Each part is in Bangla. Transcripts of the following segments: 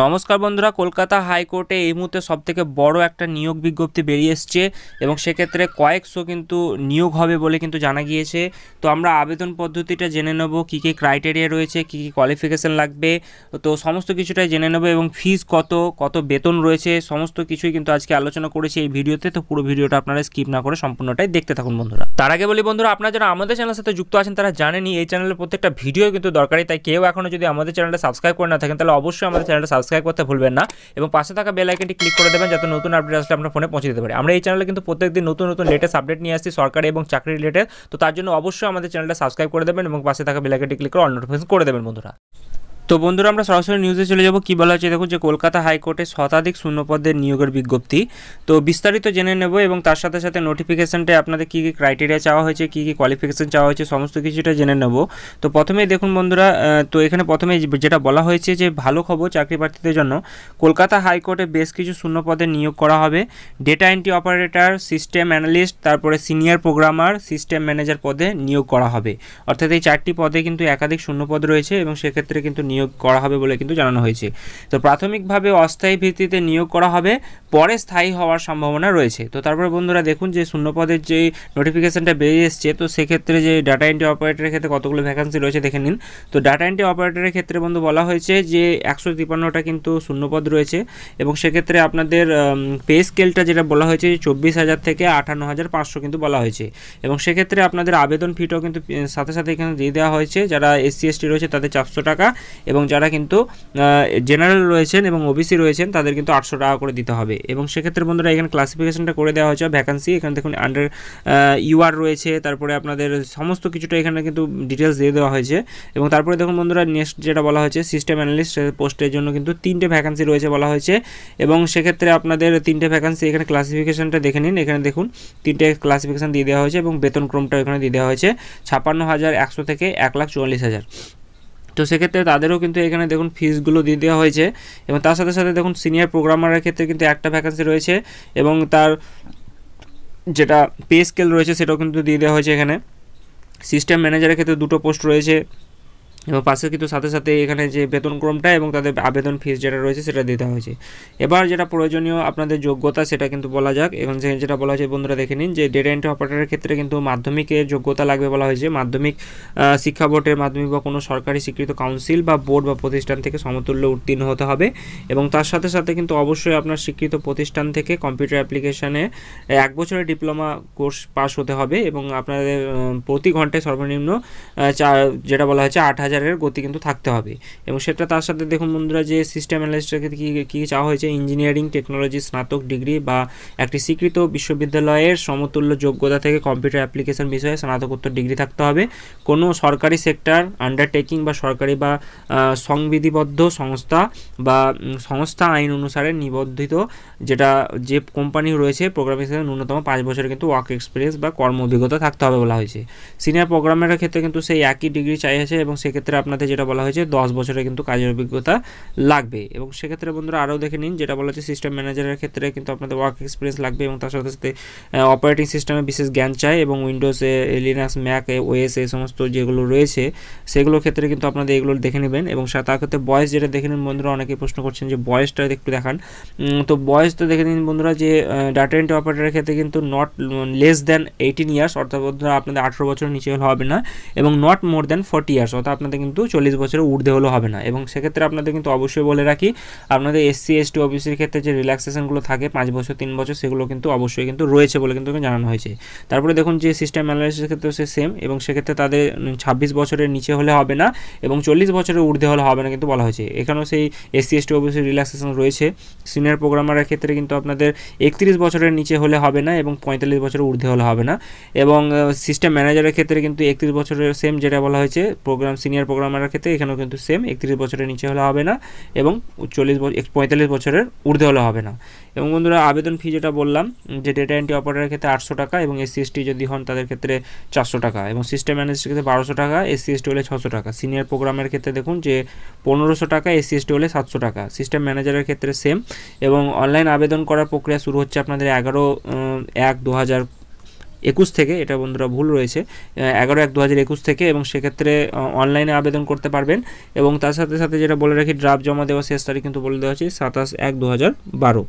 নমস্কার বন্ধুরা কলকাতা হাইকোর্টে এই মুহূর্তে সবথেকে বড় একটা নিয়োগ বিজ্ঞপ্তি বেরিয়ে এসছে এবং সেক্ষেত্রে কয়েকশো কিন্তু নিয়োগ হবে বলে কিন্তু জানা গিয়েছে তো আমরা আবেদন পদ্ধতিটা জেনে নেব কী কী ক্রাইটেরিয়া রয়েছে কী কী কোয়ালিফিকেশান লাগবে তো সমস্ত কিছুটাই জেনে নেব এবং ফিস কত কত বেতন রয়েছে সমস্ত কিছুই কিন্তু আজকে আলোচনা করেছি এই ভিডিওতে তো পুরো ভিডিওটা আপনারা স্কিপ না করে সম্পূর্ণটাই দেখতে থাকুন বন্ধুরা তার আগে বলি বন্ধুরা আপনারা যারা আমাদের চ্যানেলের সাথে যুক্ত আছেন তারা জানেনি এই চ্যানেলের প্রত্যেকটা ভিডিও কিন্তু দরকারি তাই কেউ এখনও যদি আমাদের চ্যানেলটা সাবস্ক্রাইব করে না থাকেন তাহলে অবশ্যই আমাদের চ্যানেল চ্যানেলটা সাবস্ক্রাইব করতে ভুলবেন না এবং পাশে থাকা বেল আইকনটি ক্লিক করে দেবেন যাতে নতুন আপডেট আসলে আপনার ফোনে পৌঁছে দিতে পারে আমরা এই চ্যানেলে কিন্তু প্রত্যেকদিন নতুন নতুন লেটেস্ট আপডেট নিয়ে আসছি সরকারি এবং চাকরি রিলেটেড তো তার জন্য অবশ্যই আমাদের চ্যানেলটা সাবস্ক্রাইব করে দেবেন এবং পাশে থাকা বেল আইকনটি ক্লিক করে অল নোটিফিকেশন করে দেবেন বন্ধুরা তো বন্ধুরা আমরা সরাসরি নিউজে চলে যাব কি বলা হচ্ছে দেখুন যে কলকাতা হাইকোর্টে শতাধিক শূন্যপদের নিয়োগের বিজ্ঞপ্তি তো বিস্তারিত জেনে নেব এবং তার সাথে সাথে নোটিফিকেশানটা আপনাদের কী কী ক্রাইটেরিয়া চাওয়া হয়েছে কী কী কোয়ালিফিকেশান চাওয়া হয়েছে সমস্ত কিছুটা জেনে নেব তো প্রথমেই দেখুন বন্ধুরা তো এখানে প্রথমে যেটা বলা হয়েছে যে ভালো খবর চাকরি প্রার্থীদের জন্য কলকাতা হাইকোর্টে বেশ কিছু শূন্যপদে নিয়োগ করা হবে data entry operator system analyst তারপরে সিনিয়র প্রোগ্রামার সিস্টেম ম্যানেজার পদে নিয়োগ করা হবে অর্থাৎ এই চারটি পদে কিন্তু একাধিক শূন্যপদ রয়েছে এবং সেক্ষেত্রে কিন্তু নিয়োগ করা হবে বলে কিন্তু জানানো হয়েছে তো প্রাথমিকভাবে অস্থায়ী ভিত্তিতে নিয়োগ করা হবে পরে স্থায়ী হওয়ার সম্ভাবনা রয়েছে তো তারপরে বন্ধুরা দেখুন যে শূন্যপদের যে নোটিফিকেশানটা বেরিয়ে এসছে তো সেক্ষেত্রে যে ডাটা এন্ট্রি অপারেটরের ক্ষেত্রে কতগুলো ভ্যাকান্সি রয়েছে দেখে নিন তো ডাটা এন্ট্রি অপারেটরের ক্ষেত্রে বন্ধু বলা হয়েছে যে একশো তিপান্নটা কিন্তু শূন্যপদ রয়েছে এবং সেক্ষেত্রে আপনাদের পে স্কেলটা যেটা বলা হয়েছে চব্বিশ হাজার থেকে আঠান্ন হাজার পাঁচশো কিন্তু বলা হয়েছে এবং সেক্ষেত্রে আপনাদের আবেদন ফিটও কিন্তু সাথে সাথে এখানে দিয়ে দেওয়া হয়েছে যারা এসসি এসটি রয়েছে তাদের চারশো টাকা এবং যারা কিন্তু জেনারেল রয়েছেন এবং ওবিসি রয়েছেন তাদের কিন্তু আটশো টাকা করে দিতে হবে এবং সেক্ষেত্রে বন্ধুরা এখানে ক্লাসিফিকেশনটা করে দেওয়া হয়েছে ভ্যাকান্সি এখানে দেখুন আন্ডার ইউআর রয়েছে তারপরে আপনাদের সমস্ত কিছুটা এখানে কিন্তু ডিটেলস দিয়ে দেওয়া হয়েছে এবং তারপরে দেখুন বন্ধুরা নেক্সট যেটা বলা হয়েছে সিস্টেম অ্যানালিস্ট পোস্টের জন্য কিন্তু তিনটে ভ্যাকান্সি রয়েছে বলা হয়েছে এবং সেক্ষেত্রে আপনাদের তিনটে ভ্যাকান্সি এখানে ক্লাসিফিকেশনটা দেখে নিন এখানে দেখুন তিনটে ক্লাসিফিকেশন দিয়ে দেওয়া হয়েছে এবং বেতনক্রমটা এখানে দিয়ে দেওয়া হয়েছে ছাপান্ন হাজার একশো থেকে এক লাখ চুয়াল্লিশ হাজার তো সেক্ষেত্রে তাদেরও কিন্তু এখানে দেখুন ফিসগুলো দিয়ে দেওয়া হয়েছে এবং তার সাথে সাথে দেখুন সিনিয়র প্রোগ্রামারের ক্ষেত্রে কিন্তু একটা ভ্যাকান্সি রয়েছে এবং তার যেটা পে স্কেল রয়েছে সেটাও কিন্তু দিয়ে দেওয়া হয়েছে এখানে সিস্টেম ম্যানেজারের ক্ষেত্রে দুটো পোস্ট রয়েছে এবং পাশে কিন্তু সাথে সাথে এখানে যে বেতনক্রমটা এবং তাদের আবেদন ফিস যেটা রয়েছে সেটা দিতে হয়েছে এবার যেটা প্রয়োজনীয় আপনাদের যোগ্যতা সেটা কিন্তু বলা যাক এবং সেখানে যেটা বলা হয়েছে বন্ধুরা দেখে নিন যে ডেটা এন্ট্রি অপারেটারের ক্ষেত্রে কিন্তু মাধ্যমিকের যোগ্যতা লাগবে বলা হয়েছে মাধ্যমিক শিক্ষা বোর্ডের মাধ্যমিক বা কোনো সরকারি স্বীকৃত কাউন্সিল বা বোর্ড বা প্রতিষ্ঠান থেকে সমতুল্য উত্তীর্ণ হতে হবে এবং তার সাথে সাথে কিন্তু অবশ্যই আপনার স্বীকৃত প্রতিষ্ঠান থেকে কম্পিউটার অ্যাপ্লিকেশানে এক বছরের ডিপ্লোমা কোর্স পাস হতে হবে এবং আপনাদের প্রতি ঘন্টায় সর্বনিম্ন যেটা বলা হয়েছে আট হাজার বাজারের গতি কিন্তু থাকতে হবে এবং সেটা তার সাথে দেখুন বন্ধুরা যে সিস্টেম অ্যানালিস্টকে কী কী চাওয়া হয়েছে ইঞ্জিনিয়ারিং টেকনোলজি স্নাতক ডিগ্রি বা একটি স্বীকৃত বিশ্ববিদ্যালয়ের সমতুল্য যোগ্যতা থেকে কম্পিউটার অ্যাপ্লিকেশন বিষয়ে স্নাতকোত্তর ডিগ্রি থাকতে হবে কোনো সরকারি সেক্টর আন্ডারটেকিং বা সরকারি বা সংবিধিবদ্ধ সংস্থা বা সংস্থা আইন অনুসারে নিবদ্ধিত যেটা যে কোম্পানি রয়েছে প্রোগ্রামের হিসেবে ন্যূনতম পাঁচ বছরের কিন্তু ওয়ার্ক এক্সপিরিয়েন্স বা কর্ম অভিজ্ঞতা থাকতে হবে বলা হয়েছে সিনিয়র প্রোগ্রামের ক্ষেত্রে কিন্তু সেই একই ডিগ্রি চাই আছে এবং সেক্ষেত্রে ক্ষেত্রে আপনাদের যেটা বলা হয়েছে দশ বছরে কিন্তু কাজের অভিজ্ঞতা লাগবে এবং সেক্ষেত্রে বন্ধুরা আরও দেখে নিন যেটা বলা হচ্ছে সিস্টেম ম্যানেজারের ক্ষেত্রে কিন্তু আপনাদের ওয়ার্ক এক্সপিরিয়েন্স লাগবে এবং তার সাথে সাথে অপারেটিং সিস্টেমে বিশেষ জ্ঞান চাই এবং উইন্ডোজে লিনাক্স ম্যাক ওএস এই সমস্ত যেগুলো রয়েছে সেগুলোর ক্ষেত্রে কিন্তু আপনাদের এগুলো দেখে নেবেন এবং তার ক্ষেত্রে বয়স যেটা দেখে নিন বন্ধুরা অনেকে প্রশ্ন করছেন যে বয়সটা একটু দেখান তো বয়স তো দেখে নিন বন্ধুরা যে ডাটা এন্ট্রি অপারেটারের ক্ষেত্রে কিন্তু not less than eighteen years অর্থাৎ বন্ধুরা আপনাদের আঠেরো বছরের নিচে হলে হবে না এবং not more than forty years অর্থাৎ আপনাদের আপনাদের কিন্তু চল্লিশ বছরের ঊর্ধ্বে হলেও হবে না এবং সেক্ষেত্রে আপনাদের কিন্তু অবশ্যই বলে রাখি আপনাদের এসসি এসটি অফিসের ক্ষেত্রে যে রিল্যাক্সেশনগুলো থাকে পাঁচ বছর তিন বছর সেগুলো কিন্তু অবশ্যই কিন্তু রয়েছে বলে কিন্তু জানানো হয়েছে তারপরে দেখুন যে সিস্টেম অ্যানালাইসিসের ক্ষেত্রে সে সেম এবং সেক্ষেত্রে তাদের ছাব্বিশ বছরের নিচে হলে হবে না এবং চল্লিশ বছরের ঊর্ধ্বে হলে হবে না কিন্তু বলা হয়েছে এখানেও সেই এসসি এসটি অফিসের রিল্যাক্সেশন রয়েছে সিনিয়র প্রোগ্রামারের ক্ষেত্রে কিন্তু আপনাদের একত্রিশ বছরের নিচে হলে হবে না এবং পঁয়তাল্লিশ বছরের ঊর্ধ্বে হলে হবে না এবং সিস্টেম ম্যানেজারের ক্ষেত্রে কিন্তু একত্রিশ বছরের সেম যেটা বলা হয়েছে প্রোগ্রাম সিনিয়র সিনিয়র প্রোগ্রামারের ক্ষেত্রে এখানেও কিন্তু সেম একত্রিশ বছরের নিচে হলে হবে না এবং চল্লিশ বছর পঁয়তাল্লিশ বছরের ঊর্ধ্বে হলে হবে না এবং বন্ধুরা আবেদন ফি যেটা বললাম যে ডেটা এন্ট্রি অপারেটারের ক্ষেত্রে আটশো টাকা এবং এসসি এসটি যদি হন তাদের ক্ষেত্রে চারশো টাকা এবং সিস্টেম অ্যানালিস্টের ক্ষেত্রে বারোশো টাকা এসসি এসটি হলে ছশো টাকা সিনিয়র প্রোগ্রামের ক্ষেত্রে দেখুন যে পনেরোশো টাকা এসসি এসটি হলে সাতশো টাকা সিস্টেম ম্যানেজারের ক্ষেত্রে সেম এবং অনলাইন আবেদন করার প্রক্রিয়া শুরু হচ্ছে আপনাদের এগারো এক দু হাজার একুশ থেকে এটা বন্ধুরা ভুল রয়েছে এগারো এক দু হাজার একুশ থেকে এবং সেক্ষেত্রে অনলাইনে আবেদন করতে পারবেন এবং তার সাথে সাথে যেটা বলে রাখি ড্রাফট জমা দেওয়া শেষ তারিখ কিন্তু বলে দেওয়া হচ্ছে সাতাশ এক দু হাজার বারো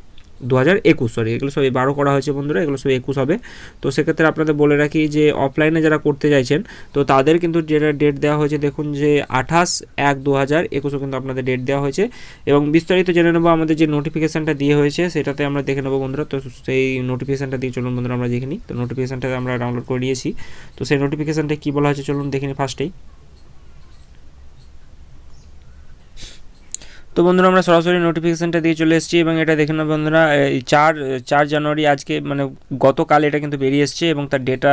দু হাজার একুশ সরি এগুলো সব বারো করা হয়েছে বন্ধুরা এগুলো সব একুশ হবে তো সেক্ষেত্রে আপনাদের বলে রাখি যে অফলাইনে যারা করতে চাইছেন তো তাদের কিন্তু যেটা ডেট দেওয়া হয়েছে দেখুন যে আঠাশ এক দু হাজার একুশও কিন্তু আপনাদের ডেট দেওয়া হয়েছে এবং বিস্তারিত জেনে নেবো আমাদের যে নোটিফিকেশানটা দিয়ে হয়েছে সেটাতে আমরা দেখে নেবো বন্ধুরা তো সেই নোটিফিকেশানটা দিয়ে চলুন বন্ধুরা আমরা দেখে নিই তো নোটিফিকেশানটা আমরা ডাউনলোড করে নিয়েছি তো সেই নোটিফিকেশানটা কী বলা হয়েছে চলুন দেখে নিই ফার্স্টেই তো বন্ধুরা আমরা সরাসরি নোটিফিকেশানটা দিয়ে চলে এসেছি এবং এটা দেখে না বন্ধুরা চার চার জানুয়ারি আজকে মানে গতকাল এটা কিন্তু বেরিয়ে এসছে এবং তার ডেটা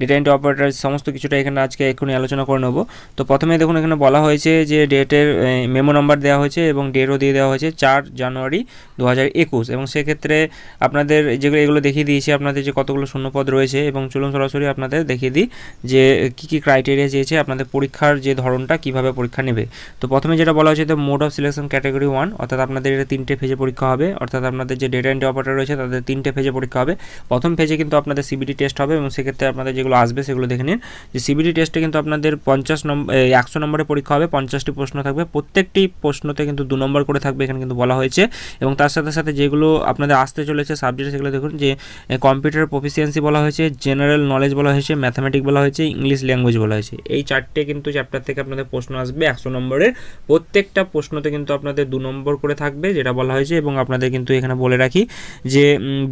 ডেটা এন্ট্রি অপারেটার সমস্ত কিছুটা এখানে আজকে এক্ষুনি আলোচনা করে নেবো তো প্রথমে দেখুন এখানে বলা হয়েছে যে ডেটের মেমো নাম্বার দেওয়া হয়েছে এবং ডেটও দিয়ে দেওয়া হয়েছে চার জানুয়ারি দু এবং সেক্ষেত্রে আপনাদের যেগুলো এগুলো দেখিয়ে দিয়েছি আপনাদের যে কতগুলো শূন্যপদ রয়েছে এবং চলুন সরাসরি আপনাদের দেখিয়ে দিই যে কী কী ক্রাইটেরিয়া চেয়েছে আপনাদের পরীক্ষার যে ধরনটা কিভাবে পরীক্ষা নেবে তো প্রথমে যেটা বলা হয়েছে তো mode of selection category one অর্থাৎ আপনাদের এটা তিনটে ফেজে পরীক্ষা হবে অর্থাৎ আপনাদের যে ডেটা এন্ট্রি অপারেটর রয়েছে তাদের তিনটে ফেজে পরীক্ষা হবে প্রথম ফেজে কিন্তু আপনাদের সিবিডি টেস্ট হবে এবং সেক্ষেত্রে আপনাদের যেগুলো আসবে সেগুলো দেখে নিন যে সিবিডি টেস্টে কিন্তু আপনাদের পঞ্চাশ নম্বর একশো নম্বরে পরীক্ষা হবে পঞ্চাশটি প্রশ্ন থাকবে প্রত্যেকটি প্রশ্নতে কিন্তু দু নম্বর করে থাকবে এখানে কিন্তু বলা হয়েছে এবং তার সাথে সাথে যেগুলো আপনাদের আসতে চলেছে সাবজেক্ট সেগুলো দেখুন যে কম্পিউটার প্রফিসিয়েন্সি বলা হয়েছে জেনারেল নলেজ বলা হয়েছে ম্যাথামেটিক বলা হয়েছে ইংলিশ ল্যাঙ্গুয়েজ বলা হয়েছে এই চারটে কিন্তু চ্যাপ্টার থেকে আপনাদের প্রশ্ন আসবে একশো নম্বরের প্রত্যেকটা প্রশ্নতে কিন্তু আপনাদের আপনাদের দু নম্বর করে থাকবে যেটা বলা হয়েছে এবং আপনাদের কিন্তু এখানে বলে রাখি যে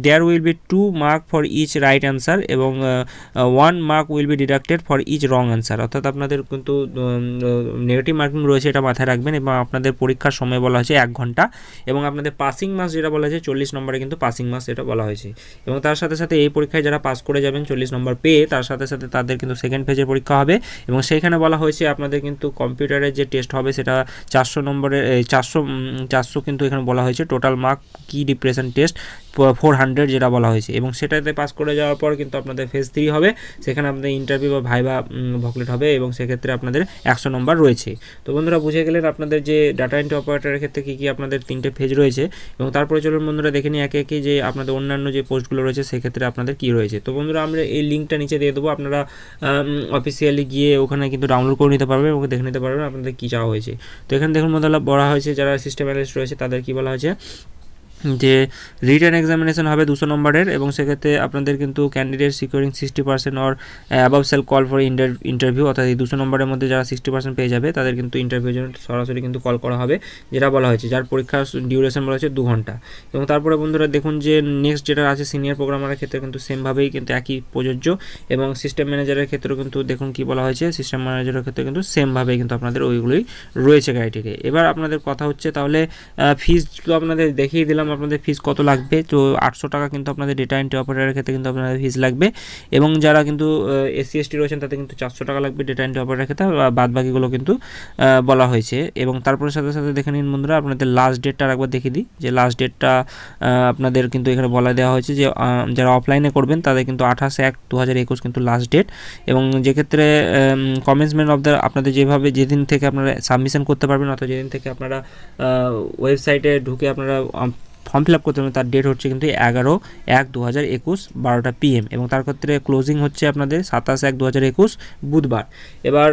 there will be two mark for each right answer এবং one mark will be deducted for each wrong answer অর্থাৎ আপনাদের কিন্তু নেগেটিভ মার্কিং রয়েছে এটা মাথায় রাখবেন এবং আপনাদের পরীক্ষার সময় বলা হয়েছে এক ঘন্টা এবং আপনাদের পাসিং মাস যেটা বলা হয়েছে চল্লিশ নম্বরে কিন্তু পাসিং মাস এটা বলা হয়েছে এবং তার সাথে সাথে এই পরীক্ষায় যারা পাস করে যাবেন চল্লিশ নম্বর পেয়ে তার সাথে সাথে তাদের কিন্তু সেকেন্ড ফেজের পরীক্ষা হবে এবং সেইখানে বলা হয়েছে আপনাদের কিন্তু কম্পিউটারের যে টেস্ট হবে সেটা চারশো নম্বরের চারশো চারশো চারশো কিন্তু এখানে বলা হয়েছে টোটাল মার্ক কি ডিপ্রেশন টেস্ট ফোর হান্ড্রেড যেটা বলা হয়েছে এবং সেটাতে পাস করে যাওয়ার পর কিন্তু আপনাদের ফেজ থ্রি হবে সেখানে আপনাদের ইন্টারভিউ বা ভাইবা ভকলেট হবে এবং সেক্ষেত্রে আপনাদের একশো নম্বর রয়েছে তো বন্ধুরা বুঝে গেলেন আপনাদের যে ডাটা এন্ট্রি অপারেটরের ক্ষেত্রে কী কী আপনাদের তিনটে ফেজ রয়েছে এবং তারপরে চলুন বন্ধুরা দেখে নিই একে একে যে আপনাদের অন্যান্য যে পোস্টগুলো রয়েছে সেক্ষেত্রে আপনাদের কী রয়েছে তো বন্ধুরা আমরা এই লিঙ্কটা নিচে দিয়ে দেবো আপনারা অফিসিয়ালি গিয়ে ওখানে কিন্তু ডাউনলোড করে নিতে পারবেন এবং দেখে নিতে পারবেন আপনাদের কী চাওয়া হয়েছে তো এখানে দেখুন বন্ধুরা বলা হয়েছে যারা সিস্টেম অ্যানালিস্ট রয়েছে তাদের কি বলা হয়েছে যে রিটার্ন এক্সামিনেশন হবে দুশো নম্বরের এবং সেক্ষেত্রে আপনাদের কিন্তু candidate securing sixty percent or above shall call for interview অর্থাৎ এই দুশো নম্বরের মধ্যে যারা সিক্সটি পার্সেন্ট পেয়ে যাবে তাদের কিন্তু ইন্টারভিউ জন্য সরাসরি কিন্তু কল করা হবে যেটা বলা হয়েছে যার পরীক্ষার ডিউরেশন বলা হয়েছে দু ঘন্টা এবং তারপরে বন্ধুরা দেখুন যে নেক্সট যেটা আছে সিনিয়র প্রোগ্রামারের ক্ষেত্রে কিন্তু সেমভাবেই কিন্তু একই প্রযোজ্য এবং সিস্টেম ম্যানেজারের ক্ষেত্রেও কিন্তু দেখুন কি বলা হয়েছে সিস্টেম ম্যানেজারের ক্ষেত্রে কিন্তু সেমভাবেই কিন্তু আপনাদের ওইগুলোই রয়েছে ক্রাইটেরিয়া এবার আপনাদের কথা হচ্ছে তাহলে ফিজ তো আপনাদের দেখিয়ে দিলাম আপনাদের ফিস কত লাগবে তো আটশো টাকা কিন্তু আপনাদের ডেটা এন্ট্রি অপারেটারের ক্ষেত্রে কিন্তু আপনাদের ফিস লাগবে এবং যারা কিন্তু এসসি এসটি রয়েছেন তাতে কিন্তু চারশো টাকা লাগবে ডেটা এন্ট্রি অপারেটারের ক্ষেত্রে বাদ বাকিগুলো কিন্তু বলা হয়েছে এবং তারপরে সাথে সাথে দেখে নিন বন্ধুরা আপনাদের লাস্ট ডেটটা একবার দেখে দিই যে লাস্ট ডেটটা আপনাদের কিন্তু এখানে বলা দেওয়া হয়েছে যে যারা অফলাইনে করবেন তাদের কিন্তু আঠাশ এক দু হাজার একুশ কিন্তু লাস্ট ডেট এবং যেক্ষেত্রে কমেন্সমেন্ট অফ দ্য আপনাদের যেভাবে যেদিন থেকে আপনারা সাবমিশন করতে পারবেন অথবা যেদিন থেকে আপনারা ওয়েবসাইটে ঢুকে আপনারা ফর্ম ফিল আপ করতে হবে তার ডেট হচ্ছে কিন্তু এগারো এক দু হাজার একুশ বারোটা পিএম এবং তার ক্ষেত্রে ক্লোজিং হচ্ছে আপনাদের সাতাশ এক দু হাজার একুশ বুধবার এবার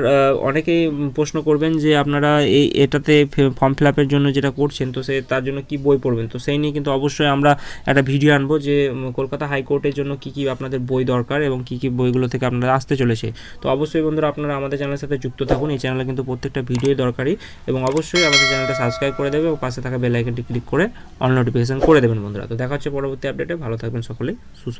অনেকেই প্রশ্ন করবেন যে আপনারা এই এটাতে ফর্ম ফিল আপের জন্য যেটা করছেন তো সে তার জন্য কি বই পড়বেন তো সেই নিয়ে কিন্তু অবশ্যই আমরা একটা ভিডিও আনবো যে কলকাতা হাইকোর্টের জন্য কি কি আপনাদের বই দরকার এবং কি কি বইগুলো থেকে আপনারা আসতে চলেছে তো অবশ্যই বন্ধুরা আপনারা আমাদের চ্যানেলের সাথে যুক্ত থাকুন এই চ্যানেলে কিন্তু প্রত্যেকটা ভিডিওই দরকারি এবং অবশ্যই আমাদের চ্যানেলটা সাবস্ক্রাইব করে দেবে এবং পাশে থাকা বেল আইকনটি ক্লিক করে অন নোটিফিকেশন নোটিফিকেশান করে দেবেন বন্ধুরা তো দেখা হচ্ছে পরবর্তী আপডেটে ভালো থাকবেন সকলে সুস্থ